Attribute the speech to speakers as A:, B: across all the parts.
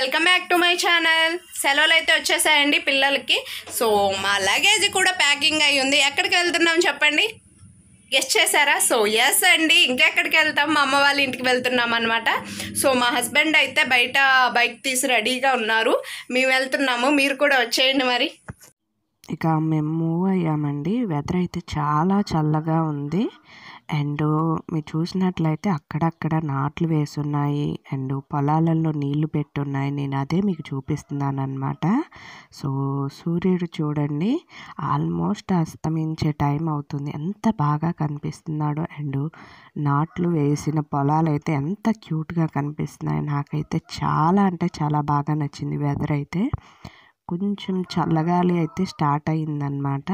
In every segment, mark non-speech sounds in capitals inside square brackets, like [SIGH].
A: welcome back to my channel సెలవులు అయితే వచ్చేసాయండి పిల్లలకి సో మా లగేజ్ కూడా ప్యాకింగ్ అయ్యి ఉంది ఎక్కడికి వెళ్తున్నాం చెప్పండి ఎస్ చేశారా సో ఎస్ అండి ఇంకెక్కడికి వెళ్తాం మా అమ్మ వాళ్ళ ఇంటికి వెళ్తున్నాం అనమాట సో మా హస్బెండ్ అయితే బయట బైక్ తీసి రెడీగా ఉన్నారు మేము వెళ్తున్నాము మీరు కూడా వచ్చేయండి మరి ఇక మేము మూవ్ అయ్యామండి వెదర్ అయితే చాలా చల్లగా ఉంది అండ్ మీరు చూసినట్లయితే అక్కడక్కడ నాట్లు వేసున్నాయి అండ్ పొలాలలో నీళ్లు పెట్టున్నాయి నేను అదే మీకు చూపిస్తున్నాను అనమాట సో సూర్యుడు చూడండి ఆల్మోస్ట్ అస్తమించే టైం అవుతుంది ఎంత బాగా కనిపిస్తున్నాడు అండ్ నాట్లు వేసిన పొలాలు అయితే ఎంత క్యూట్గా కనిపిస్తున్నాయి నాకైతే చాలా అంటే చాలా బాగా నచ్చింది వెదర్ అయితే కొంచెం చల్లగాలి అయితే స్టార్ట్ అయిందనమాట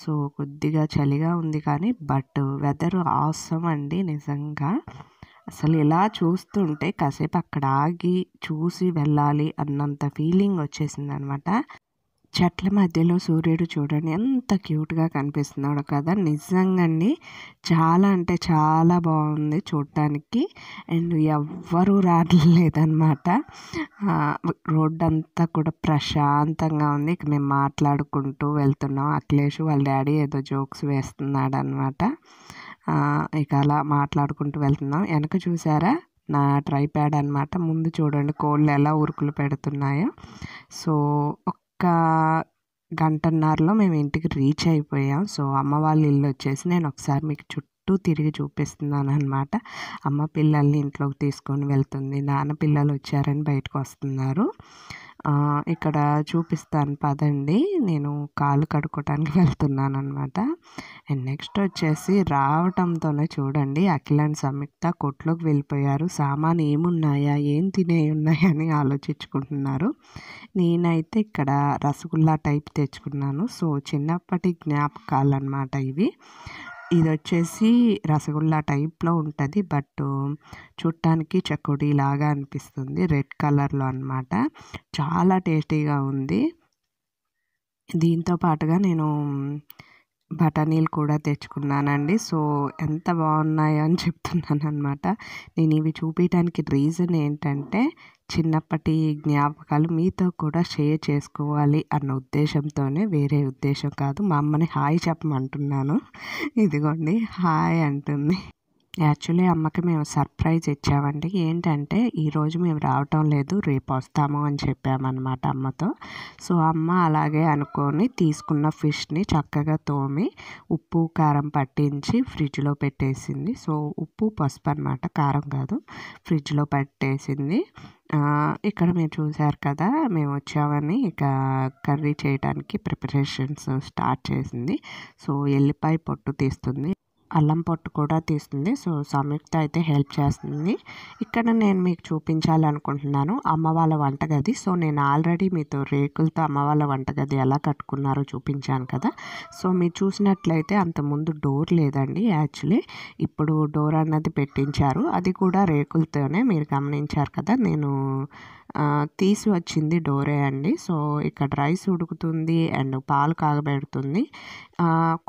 A: సో కొద్దిగా చలిగా ఉంది కానీ బట్ వెదర్ ఆసం అండి నిజంగా అసలు ఇలా చూస్తుంటే కాసేపు అక్కడ ఆగి చూసి వెళ్ళాలి అన్నంత ఫీలింగ్ వచ్చేసింది అనమాట చెట్ల మధ్యలో సూర్యుడు చూడండి ఎంత క్యూట్గా కనిపిస్తున్నాడు కదా నిజంగండి చాలా అంటే చాలా బాగుంది చూడటానికి అండ్ ఎవ్వరూ రావట్లేదనమాట రోడ్ అంతా కూడా ప్రశాంతంగా ఉంది ఇక మేము మాట్లాడుకుంటూ వెళ్తున్నాం అఖిలేష్ వాళ్ళ డాడీ ఏదో జోక్స్ వేస్తున్నాడు అనమాట ఇక అలా మాట్లాడుకుంటూ వెళ్తున్నాం వెనక చూసారా నా ట్రైప్యాడ్ అనమాట ముందు చూడండి కోళ్ళు ఎలా ఉరుకులు పెడుతున్నాయో సో ఒక్క గంటన్నరలో మేము ఇంటికి రీచ్ అయిపోయాం సో అమ్మ వాళ్ళ ఇల్లు వచ్చేసి నేను ఒకసారి మీకు చుట్టూ తిరిగి చూపిస్తున్నాను అనమాట అమ్మ పిల్లల్ని ఇంట్లోకి తీసుకొని వెళ్తుంది నాన్న పిల్లలు వచ్చారని బయటకు వస్తున్నారు ఇక్కడ చూపిస్తాను పదండి నేను కాలు కడుక్కోవటానికి [LAUGHS] వెళ్తున్నాను అనమాట అండ్ నెక్స్ట్ వచ్చేసి రావటంతోనే చూడండి అఖిల అండ్ సంయుక్త కొట్లోకి వెళ్ళిపోయారు సామాన్ ఏమున్నాయా ఏం తినే ఉన్నాయని ఆలోచించుకుంటున్నారు నేనైతే ఇక్కడ రసగుల్లా టైప్ తెచ్చుకున్నాను సో చిన్నప్పటి జ్ఞాపకాలు అనమాట ఇవి ఇది వచ్చేసి రసగుల్లా టైప్లో ఉంటుంది బట్ చూడటానికి చకోడీ లాగా అనిపిస్తుంది రెడ్ కలర్లో అనమాట చాలా టేస్టీగా ఉంది దీంతో పాటుగా నేను బఠానీలు కూడా తెచ్చుకున్నానండి సో ఎంత బాగున్నాయో అని చెప్తున్నాను అనమాట నేను ఇవి చూపించడానికి రీజన్ ఏంటంటే చిన్నప్పటి జ్ఞాపకాలు మీతో కూడా షేర్ చేసుకోవాలి అన్న ఉద్దేశంతోనే వేరే ఉద్దేశం కాదు మా అమ్మని హాయ్ చెప్పమంటున్నాను ఇదిగోండి హాయ్ అంటుంది యాక్చువల్లీ అమ్మకి మేము సర్ప్రైజ్ ఇచ్చామండి ఏంటంటే ఈరోజు మేము రావటం లేదు రేపు వస్తాము అని చెప్పామన్నమాట అమ్మతో సో అమ్మ అలాగే అనుకొని తీసుకున్న ఫిష్ని చక్కగా తోమి ఉప్పు కారం పట్టించి ఫ్రిడ్జ్లో పెట్టేసింది సో ఉప్పు పసుపు అనమాట కారం కాదు ఫ్రిడ్జ్లో పెట్టేసింది ఇక్కడ మీరు చూశారు కదా మేము వచ్చామని ఇక కర్రీ చేయడానికి ప్రిపరేషన్స్ స్టార్ట్ చేసింది సో ఎల్లిపాయ పొట్టు తీస్తుంది అల్లం పొట్టు కూడా తీస్తుంది సో సంయుక్త అయితే హెల్ప్ చేస్తుంది ఇక్కడ నేను మీకు చూపించాలనుకుంటున్నాను అమ్మ వాళ్ళ వంటగది సో నేను ఆల్రెడీ మీతో రేకులతో అమ్మ వాళ్ళ వంటగది ఎలా కట్టుకున్నారో చూపించాను కదా సో మీరు చూసినట్లయితే అంతకుముందు డోర్ లేదండి యాక్చువల్లీ ఇప్పుడు డోర్ అన్నది పెట్టించారు అది కూడా రేకులతోనే మీరు గమనించారు కదా నేను తీసి వచ్చింది డోరే అండి సో ఇక్కడ రైస్ ఉడుకుతుంది అండ్ పాలు కాగబెడుతుంది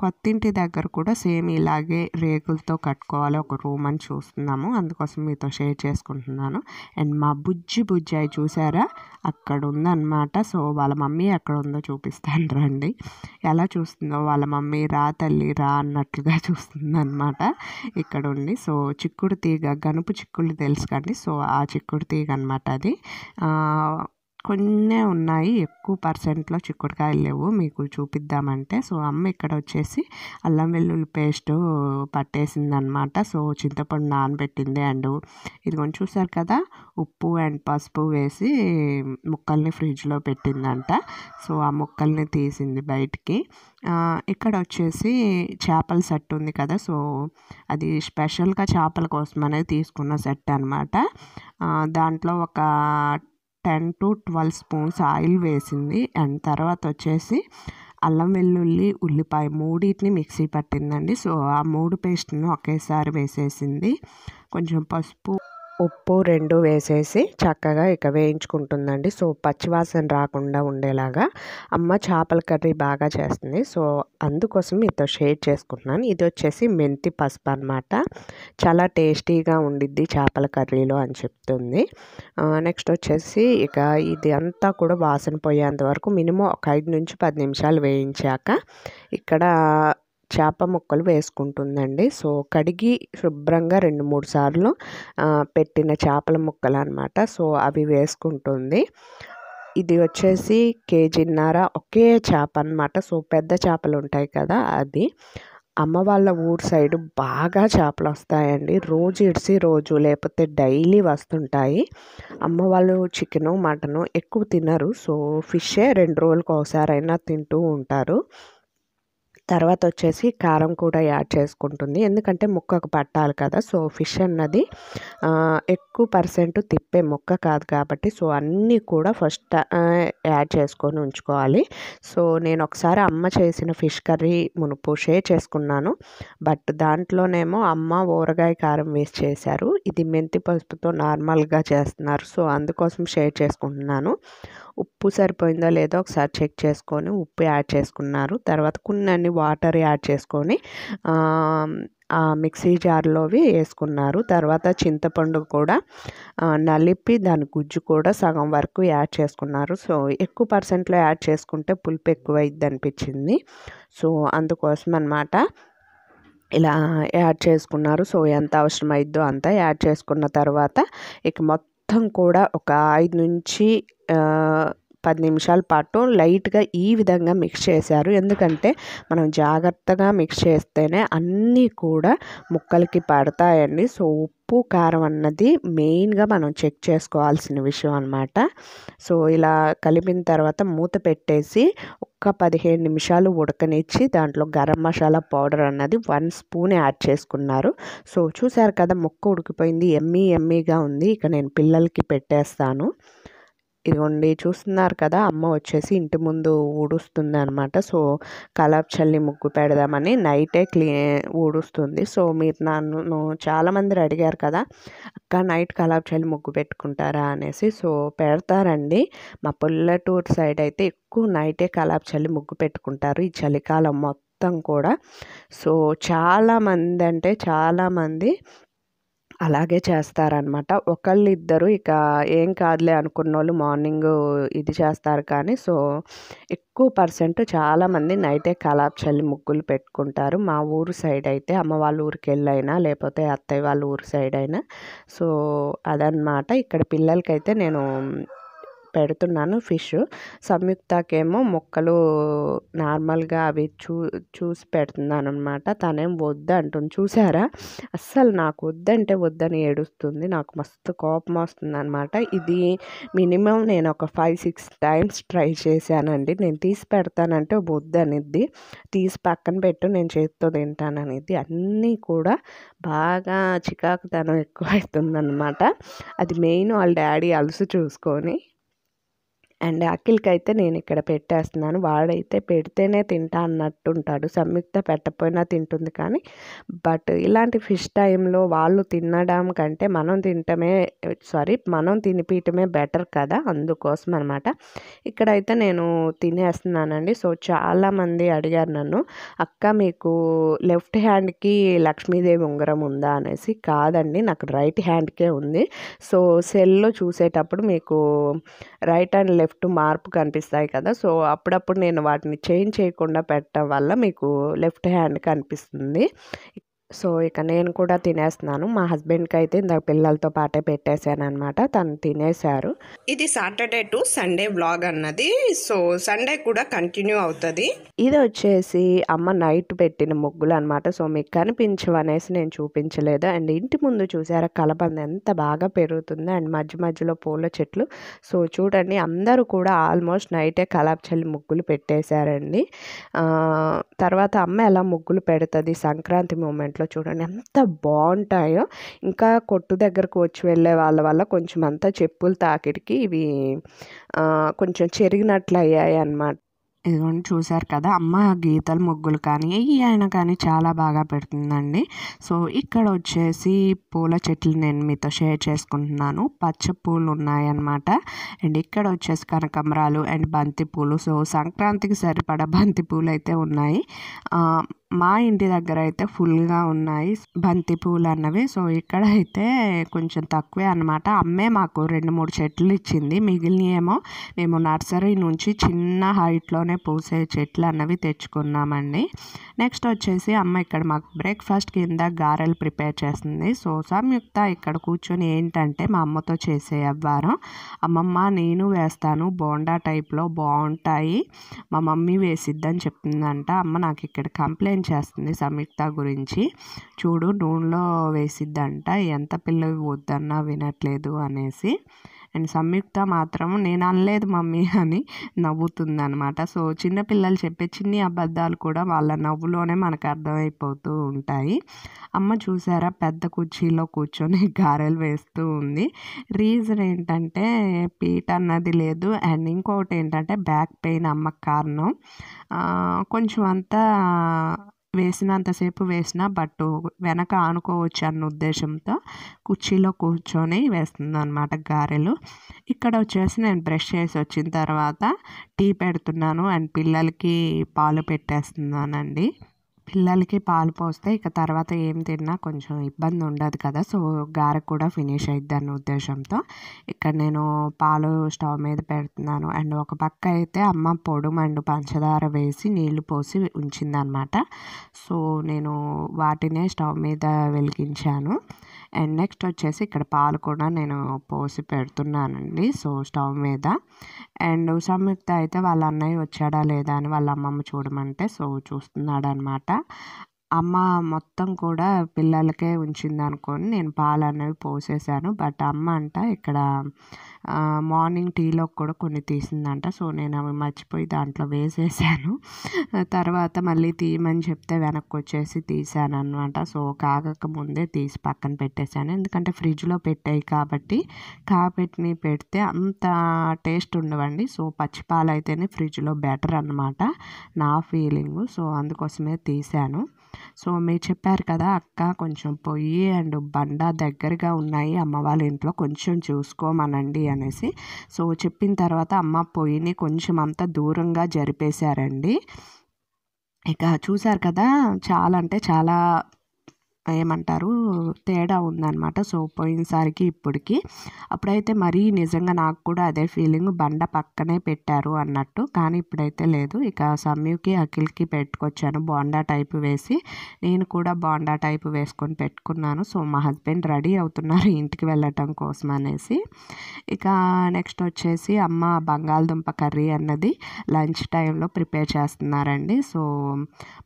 A: కొత్తింటి దగ్గర కూడా సేమ్ ఇలాగే రేకులతో కట్టుకోవాలి ఒక రూమ్ అని చూస్తున్నాము అందుకోసం మీతో షేర్ చేసుకుంటున్నాను అండ్ మా బుజ్జి బుజ్జాయి చూసారా అక్కడ ఉందన్నమాట సో వాళ్ళ మమ్మీ ఎక్కడ ఉందో చూపిస్తాను రండి ఎలా చూస్తుందో వాళ్ళ మమ్మీ రా తల్లి రా అన్నట్లుగా [LAUGHS] చూస్తుంది అనమాట ఇక్కడ ఉండి సో చిక్కుడు తీగ గనుపు చిక్కుళ్ళు తెలుసుకండి సో ఆ చిక్కుడు తీగ అనమాట అది కొన్నే ఉన్నాయి ఎక్కువ పర్సెంట్లో చిక్కుడుకాయలు లేవు మీకు చూపిద్దామంటే సో అమ్మ ఇక్కడ వచ్చేసి అల్లం వెల్లుల్లి పేస్ట్ పట్టేసిందనమాట సో చింతపండు నానబెట్టింది అండ్ ఇది కొంచెం చూసారు కదా ఉప్పు అండ్ పసుపు వేసి ముక్కల్ని ఫ్రిడ్జ్లో పెట్టిందంట సో ఆ ముక్కల్ని తీసింది బయటికి ఇక్కడ వచ్చేసి చేపల సెట్ ఉంది కదా సో అది స్పెషల్గా చేపల కోసం అనేది తీసుకున్న సెట్ అనమాట దాంట్లో ఒక ten to twelve spoons oil వేసింది అండ్ తర్వాత వచ్చేసి అల్లం వెల్లుల్లి ఉల్లిపాయ మూడింటిని మిక్సీ పట్టిందండి సో ఆ మూడు పేస్ట్ను ఒకేసారి వేసేసింది కొంచెం పసుపు ఉప్పు రెండు వేసేసి చక్కగా ఇక వేయించుకుంటుందండి సో పచ్చివాసన రాకుండా ఉండేలాగా అమ్మ చేపల కర్రీ బాగా చేస్తుంది సో అందుకోసం మీతో షేర్ చేసుకుంటున్నాను ఇది వచ్చేసి మెంతి పసుపు అనమాట చాలా టేస్టీగా ఉండిద్ది చేపల కర్రీలో అని చెప్తుంది నెక్స్ట్ వచ్చేసి ఇక ఇది అంతా కూడా వాసన పోయేంత వరకు మినిమం ఒక ఐదు నుంచి పది నిమిషాలు వేయించాక ఇక్కడ చేప ముక్కలు వేసుకుంటుందండి సో కడిగి శుభ్రంగా రెండు మూడు సార్లు పెట్టిన చేపల ముక్కలు అనమాట సో అవి వేసుకుంటుంది ఇది వచ్చేసి కేజీన్నర ఒకే చేప అనమాట సో పెద్ద చేపలు ఉంటాయి కదా అది అమ్మ వాళ్ళ ఊరు సైడు బాగా చేపలు వస్తాయండి రోజు ఇడిసి రోజు లేకపోతే డైలీ వస్తుంటాయి అమ్మ వాళ్ళు చికెను మటను ఎక్కువ తినరు సో ఫిషే రెండు రోజులకు ఒకసారైనా తింటూ ఉంటారు తర్వాత వచ్చేసి కారం కూడా యాడ్ చేసుకుంటుంది ఎందుకంటే ముక్కకు పట్టాలి కదా సో ఫిష్ అన్నది ఎక్కువ పర్సెంట్ తిప్పే ముక్క కాదు కాబట్టి సో అన్నీ కూడా ఫస్ట్ యాడ్ చేసుకొని ఉంచుకోవాలి సో నేను ఒకసారి అమ్మ చేసిన ఫిష్ కర్రీ మునుపు షేర్ చేసుకున్నాను బట్ దాంట్లోనేమో అమ్మ ఊరగాయ కారం వేసి చేశారు ఇది మెంతి పసుపుతో నార్మల్గా చేస్తున్నారు సో అందుకోసం షేర్ చేసుకుంటున్నాను ఉప్పు సరిపోయిందో లేదో ఒకసారి చెక్ చేసుకొని ఉప్పు యాడ్ చేసుకున్నారు తర్వాత కొన్ని వాటర్ యాడ్ చేసుకొని మిక్సీ జార్లోవి వేసుకున్నారు తర్వాత చింతపండు కూడా నలిపి దాని గుజ్జు కూడా సగం వరకు యాడ్ చేసుకున్నారు సో ఎక్కువ పర్సెంట్లో యాడ్ చేసుకుంటే పులుపు ఎక్కువ అనిపించింది సో అందుకోసం అనమాట ఇలా యాడ్ చేసుకున్నారు సో ఎంత అవసరమైద్దో అంత యాడ్ చేసుకున్న తర్వాత ఇక మొత్తం కూడా ఒక ఐదు నుంచి పది నిమిషాల పాటు లైట్గా ఈ విధంగా మిక్స్ చేశారు ఎందుకంటే మనం జాగ్రత్తగా మిక్స్ చేస్తేనే అన్నీ కూడా ముక్కలకి పడతాయండి సో ఉప్పు కారం అన్నది మెయిన్గా మనం చెక్ చేసుకోవాల్సిన విషయం అనమాట సో ఇలా కలిపిన తర్వాత మూత పెట్టేసి ఒక్క పదిహేను నిమిషాలు ఉడకనిచ్చి దాంట్లో గరం మసాలా పౌడర్ అన్నది వన్ స్పూన్ యాడ్ చేసుకున్నారు సో చూసారు కదా ముక్క ఉడికిపోయింది ఎమ్మీ ఎమ్మీగా ఉంది ఇక నేను పిల్లలకి పెట్టేస్తాను ఇదిగోండి చూస్తున్నారు కదా అమ్మ వచ్చేసి ఇంటి ముందు ఊడుస్తుంది అనమాట సో కలాప్ చల్లి ముగ్గు పెడదామని నైటే క్లీ ఊడుస్తుంది సో మీరు నన్ను చాలామంది అడిగారు కదా అక్క నైట్ కలాప్ చల్లి ముగ్గు పెట్టుకుంటారా అనేసి సో పెడతారండి మా పల్లెటూరు సైడ్ అయితే ఎక్కువ నైటే కలాప్ చల్లి ముగ్గు పెట్టుకుంటారు ఈ చలికాలం మొత్తం కూడా సో చాలామంది అంటే చాలామంది అలాగే చేస్తారనమాట ఇద్దరు ఇక ఏం కాదులే అనుకున్న వాళ్ళు మార్నింగ్ ఇది చేస్తారు కానీ సో ఎక్కువ పర్సెంట్ చాలామంది నైటే కలాప్ చల్లి ముగ్గులు పెట్టుకుంటారు మా ఊరు సైడ్ అయితే అమ్మ వాళ్ళ ఊరికి వెళ్ళైనా లేకపోతే అత్తయ్య వాళ్ళ ఊరు సైడ్ అయినా సో అదనమాట ఇక్కడ పిల్లలకైతే నేను పెడుతున్నాను ఫిష్ సంయుక్తకేమో మొక్కలు నార్మల్గా అవి చూ చూసి పెడుతున్నాను అనమాట తనేం వద్దు అంటుంది చూసారా అస్సలు నాకు వద్దంటే వద్దని ఏడుస్తుంది నాకు మస్తు కోపం వస్తుంది అనమాట ఇది మినిమం నేను ఒక ఫైవ్ సిక్స్ టైమ్స్ ట్రై చేశానండి నేను తీసి పెడతానంటే వద్దు అనేది తీసి పక్కన పెట్టు నేను చేతితో తింటాననేది అన్నీ కూడా బాగా చికాకుతనం ఎక్కువ అవుతుందన్నమాట అది మెయిన్ వాళ్ళ డాడీ అలసి చూసుకొని అండ్ అఖిల్కి అయితే నేను ఇక్కడ పెట్టేస్తున్నాను వాడైతే పెడితేనే తింటా అన్నట్టుంటాడు సంయుక్త పెట్టపోయినా తింటుంది కానీ బట్ ఇలాంటి ఫిష్ టైంలో వాళ్ళు తినడం కంటే మనం తినటమే సారీ మనం తినిపించటమే బెటర్ కదా అందుకోసం అనమాట ఇక్కడైతే నేను తినేస్తున్నానండి సో చాలామంది అడిగారు నన్ను అక్క మీకు లెఫ్ట్ హ్యాండ్కి లక్ష్మీదేవి ఉంగరం ఉందా అనేసి కాదండి నాకు రైట్ హ్యాండ్కే ఉంది సో సెల్లో చూసేటప్పుడు మీకు రైట్ అండ్ లెఫ్ట్ లెఫ్ట్ మార్పు కనిపిస్తాయి కదా సో అప్పుడప్పుడు నేను వాటిని చేంజ్ చేయకుండా పెట్టడం వల్ల మీకు లెఫ్ట్ హ్యాండ్ కనిపిస్తుంది సో ఇక నేను కూడా తినేస్తున్నాను మా హస్బెండ్కి అయితే ఇందాక పిల్లలతో పాటే పెట్టేశాను అనమాట తను తినేశారు ఇది సాటర్డే టు సండే వ్లాగ్ అన్నది సో సండే కూడా కంటిన్యూ అవుతుంది ఇది వచ్చేసి అమ్మ నైట్ పెట్టిన ముగ్గులు అనమాట సో మీకు కనిపించవనేసి నేను చూపించలేదు అండ్ ఇంటి ముందు చూసారా కలబంద ఎంత బాగా పెరుగుతుంది అండ్ మధ్య మధ్యలో పూల చెట్లు సో చూడండి అందరూ కూడా ఆల్మోస్ట్ నైటే కలాప్చల్లి ముగ్గులు పెట్టేశారండి తర్వాత అమ్మ ఎలా ముగ్గులు పెడుతుంది సంక్రాంతి మూమెంట్ దాంట్లో చూడండి ఎంత బాగుంటాయో ఇంకా కొట్టు దగ్గరకు వచ్చి వెళ్ళే వాళ్ళ వల్ల కొంచెం అంతా చెప్పులు తాకిడికి ఇవి కొంచెం చెరిగినట్లు అయ్యాయి అన్నమాట ఇదిగోండి చూసారు కదా అమ్మ గీతలు ముగ్గులు కానీ ఈ ఆయన కానీ చాలా బాగా పెడుతుందండి సో ఇక్కడ వచ్చేసి పూల చెట్లు నేను మీతో షేర్ చేసుకుంటున్నాను పచ్చ పూలు ఉన్నాయన్నమాట అండ్ ఇక్కడ వచ్చేసి కనకమరాలు అండ్ బంతి పూలు సో సంక్రాంతికి సరిపడా బంతి పూలు అయితే ఉన్నాయి మా ఇంటి దగ్గర అయితే ఫుల్గా ఉన్నాయి బంతి పూలు అన్నవి సో ఇక్కడ అయితే కొంచెం తక్కువే అనమాట అమ్మే మాకు రెండు మూడు చెట్లు ఇచ్చింది మిగిలినయేమో మేము నర్సరీ నుంచి చిన్న హైట్లోనే పూసే చెట్లు అన్నవి తెచ్చుకున్నామండి నెక్స్ట్ వచ్చేసి అమ్మ ఇక్కడ మాకు బ్రేక్ఫాస్ట్ కింద గారెలు ప్రిపేర్ చేస్తుంది సో సంయుక్త ఇక్కడ కూర్చొని ఏంటంటే మా అమ్మతో చేసే అవ్వారం అమ్మమ్మ నేను వేస్తాను బోండా టైప్లో బాగుంటాయి మా మమ్మీ వేసిద్దని చెప్తుందంట అమ్మ నాకు ఇక్కడ కంప్లైంట్ చేస్తుంది సంయుక్త గురించి చూడు నూనెలో వేసిద్దంట ఎంత పిల్లవి వద్దన్నా వినట్లేదు అనేసి అండ్ సంయుక్త మాత్రం నేను అనలేదు మమ్మీ అని నవ్వుతుంది అనమాట సో చిన్నపిల్లలు చెప్పే చిన్ని అబద్ధాలు కూడా వాళ్ళ నవ్వులోనే మనకు అర్థమైపోతూ ఉంటాయి అమ్మ చూసారా పెద్ద కుర్చీలో కూర్చొని [LAUGHS] గారెలు వేస్తూ ఉంది రీజన్ ఏంటంటే పీట అన్నది లేదు అండ్ ఇంకొకటి ఏంటంటే బ్యాక్ పెయిన్ అమ్మకు కారణం కొంచెం అంతా వేసినంతసేపు వేసినా బట్టు వెనక ఆనుకోవచ్చు అన్న ఉద్దేశంతో కుర్చీలో కూర్చొని వేస్తుంది అనమాట గారెలు ఇక్కడ వచ్చేసి నేను బ్రష్ చేసి వచ్చిన తర్వాత టీ పెడుతున్నాను అండ్ పిల్లలకి పాలు పెట్టేస్తున్నానండి పిల్లలకి పాలు పోస్తే ఇక తర్వాత ఏం తిన్నా కొంచెం ఇబ్బంది ఉండదు కదా సో గారె కూడా ఫినిష్ అయిద్ది ఉద్దేశంతో ఇక్కడ నేను పాలు స్టవ్ మీద పెడుతున్నాను అండ్ ఒక పక్క అయితే అమ్మ మండు పంచదార వేసి నీళ్లు పోసి ఉంచిందనమాట సో నేను వాటినే స్టవ్ మీద వెలిగించాను అండ్ నెక్స్ట్ వచ్చేసి ఇక్కడ పాలు కూడా నేను పోసి పెడుతున్నానండి సో స్టవ్ మీద అండ్ సంయుక్త అయితే వాళ్ళ అన్నయ్య వచ్చాడా లేదా అని వాళ్ళ అమ్మమ్మ చూడమంటే సో చూస్తున్నాడు అనమాట అమ్మ మొత్తం కూడా పిల్లలకే ఉంచింది అనుకొని నేను పాలు అనేవి పోసేసాను బట్ అమ్మ అంట ఇక్కడ మార్నింగ్ టీలో కూడా కొన్ని తీసిందంట సో నేను అవి మర్చిపోయి దాంట్లో వేసేసాను తర్వాత మళ్ళీ తీయమని చెప్తే వెనక్కి వచ్చేసి తీసాను అనమాట సో కాగక ముందే తీసి పక్కన పెట్టేశాను ఎందుకంటే ఫ్రిడ్జ్లో పెట్టాయి కాబట్టి కాబెట్టిని పెడితే అంత టేస్ట్ ఉండవండి సో పచ్చిపాలు అయితేనే ఫ్రిడ్జ్లో బెటర్ అనమాట నా ఫీలింగు సో అందుకోసమే తీశాను సో మీరు చెప్పారు కదా అక్క కొంచెం పొయ్యి అండ్ బండ దగ్గరగా ఉన్నాయి అమ్మ వాళ్ళ ఇంట్లో కొంచెం చూసుకోమనండి అనేసి సో చెప్పిన తర్వాత అమ్మ పొయ్యిని కొంచెం అంత దూరంగా జరిపేశారండి ఇక చూశారు కదా చాలా అంటే చాలా ఏమంటారు తేడా ఉందనమాట సో పోయినసారికి ఇప్పటికి అప్పుడైతే మరీ నిజంగా నాకు కూడా అదే ఫీలింగ్ బండ పక్కనే పెట్టారు అన్నట్టు కానీ ఇప్పుడైతే లేదు ఇక సమ్యుకి అఖిల్కి పెట్టుకొచ్చాను బాండా టైప్ వేసి నేను కూడా బాండా టైప్ వేసుకొని పెట్టుకున్నాను సో మా హస్బెండ్ రెడీ అవుతున్నారు ఇంటికి వెళ్ళటం కోసం అనేసి ఇక నెక్స్ట్ వచ్చేసి అమ్మ బంగాళదుంప కర్రీ అన్నది లంచ్ టైంలో ప్రిపేర్ చేస్తున్నారండి సో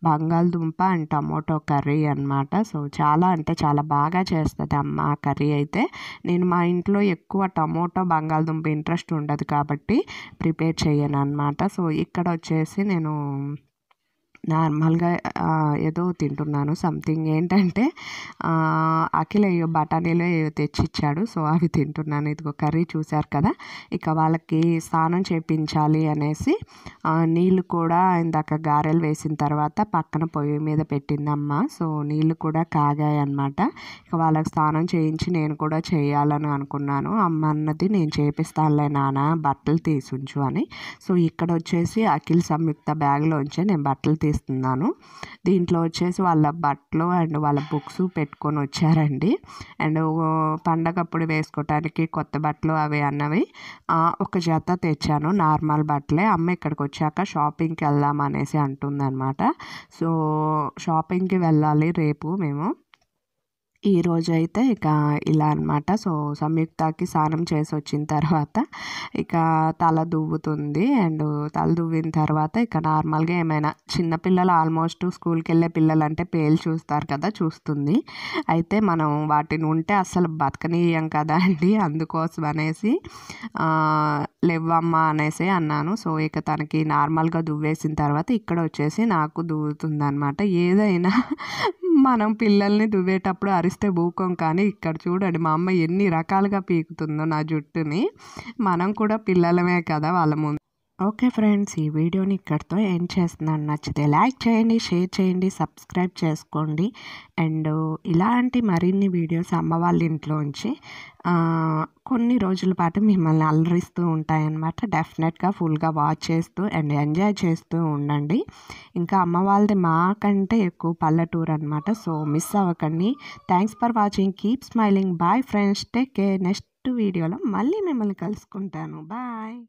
A: బంగాళదుంప అండ్ టమోటో కర్రీ అనమాట సో చాలా అంటే చాలా బాగా చేస్తుంది అమ్మ ఆ కర్రీ అయితే నేను మా ఇంట్లో ఎక్కువ టమోటో బంగాళదుంప ఇంట్రెస్ట్ ఉండదు కాబట్టి ప్రిపేర్ చేయను అనమాట సో ఇక్కడ వచ్చేసి నేను నార్మల్గా ఏదో తింటున్నాను సంథింగ్ ఏంటంటే అఖిల బఠానీలు తెచ్చిచ్చాడు సో అవి తింటున్నాను ఇదిగో కర్రీ చూశారు కదా ఇక వాళ్ళకి స్నానం చేపించాలి అనేసి నీళ్ళు కూడా ఇందాక గారెలు వేసిన తర్వాత పక్కన పొయ్యి మీద పెట్టిందమ్మ సో నీళ్ళు కూడా కాగాయి అనమాట ఇక వాళ్ళకి స్నానం చేయించి నేను కూడా చేయాలని అనుకున్నాను అమ్మ అన్నది నేను చేపిస్తానులే నాన్న బట్టలు తీసుంచు అని సో ఇక్కడ వచ్చేసి అఖిల్ సంయుక్త బ్యాగ్లో ఉంచే నేను బట్టలు చేస్తున్నాను దీంట్లో వచ్చేసి వాళ్ళ బట్టలు అండ్ వాళ్ళ బుక్స్ పెట్టుకొని వచ్చారండి అండ్ పండగప్పుడు వేసుకోవటానికి కొత్త బట్టలు అవి అన్నవి ఒక జత తెచ్చాను నార్మల్ బట్టలే అమ్మ ఇక్కడికి వచ్చాక షాపింగ్కి వెళ్దాం అనేసి అంటుందన్నమాట సో షాపింగ్కి వెళ్ళాలి రేపు మేము ఈరోజు అయితే ఇక ఇలా అనమాట సో సంయుక్తకి స్నానం చేసి వచ్చిన తర్వాత ఇక తల దువ్వుతుంది అండ్ తల దువ్విన తర్వాత ఇక నార్మల్గా ఏమైనా చిన్నపిల్లలు ఆల్మోస్ట్ స్కూల్కి వెళ్ళే పిల్లలు అంటే పేలు చూస్తారు కదా చూస్తుంది అయితే మనం వాటిని ఉంటే అసలు బతకనీయం కదా అండి అందుకోసం అనేసి లేవమ్మా అనేసి అన్నాను సో ఇక తనకి నార్మల్గా దువ్వేసిన తర్వాత ఇక్కడ వచ్చేసి నాకు దువ్వుతుంది అనమాట ఏదైనా మనం పిల్లల్ని దువ్వేటప్పుడు అరిస్తే భూకం కానీ ఇక్కడ చూడండి మా అమ్మ ఎన్ని రకాలుగా పీకుతుందో నా జుట్టుని మనం కూడా పిల్లలమే కదా వాళ్ళ ముందు ఓకే ఫ్రెండ్స్ ఈ వీడియోని ఇక్కడితో ఏం చేస్తున్నాను నచ్చితే లైక్ చేయండి షేర్ చేయండి సబ్స్క్రైబ్ చేసుకోండి అండ్ ఇలాంటి మరిన్ని వీడియోస్ అమ్మ వాళ్ళ ఇంట్లోంచి కొన్ని రోజుల పాటు మిమ్మల్ని అలరిస్తూ ఉంటాయన్నమాట డెఫినెట్గా ఫుల్గా వాచ్ చేస్తూ అండ్ ఎంజాయ్ చేస్తూ ఉండండి ఇంకా అమ్మ వాళ్ళది మాకంటే ఎక్కువ పల్లెటూరు అనమాట సో మిస్ అవ్వకండి thanks for watching keep smiling bye friends take care next వీడియోలో మళ్ళీ మిమ్మల్ని కలుసుకుంటాను బాయ్